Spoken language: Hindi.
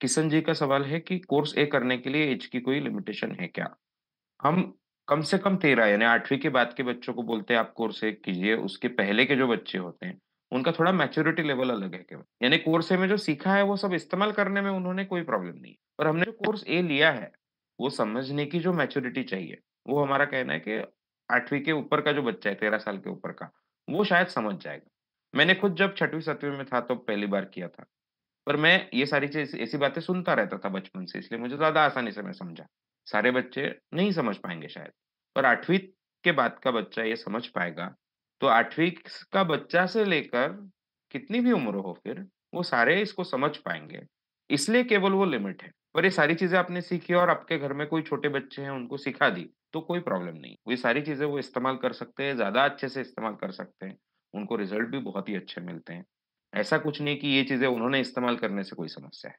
किशन जी का सवाल है कि कोर्स ए करने के लिए एज की कोई लिमिटेशन है क्या हम कम से कम तेरह यानी आठवीं के बाद के बच्चों को बोलते हैं आप कोर्स ए कीजिए उसके पहले के जो बच्चे होते हैं उनका थोड़ा मैच्योरिटी लेवल अलग है केवल यानी कोर्स ए में जो सीखा है वो सब इस्तेमाल करने में उन्होंने कोई प्रॉब्लम नहीं पर हमने जो कोर्स ए लिया है वो समझने की जो मैच्योरिटी चाहिए वो हमारा कहना है कि आठवीं के ऊपर का जो बच्चा है तेरह साल के ऊपर का वो शायद समझ जाएगा मैंने खुद जब छठवीं सातवीं में था तो पहली बार किया था पर मैं ये सारी चीज ऐसी बातें सुनता रहता था बचपन से इसलिए मुझे ज्यादा आसानी से मैं समझा सारे बच्चे नहीं समझ पाएंगे शायद पर आठवीं के बाद का बच्चा ये समझ पाएगा तो आठवीं का बच्चा से लेकर कितनी भी उम्र हो फिर वो सारे इसको समझ पाएंगे इसलिए केवल वो लिमिट है पर ये सारी चीजें आपने सीखी और आपके घर में कोई छोटे बच्चे हैं उनको सिखा दी तो कोई प्रॉब्लम नहीं ये सारी चीजें वो इस्तेमाल कर सकते हैं ज्यादा अच्छे से इस्तेमाल कर सकते हैं उनको रिजल्ट भी बहुत ही अच्छे मिलते हैं ऐसा कुछ नहीं कि ये चीज़ें उन्होंने इस्तेमाल करने से कोई समस्या है।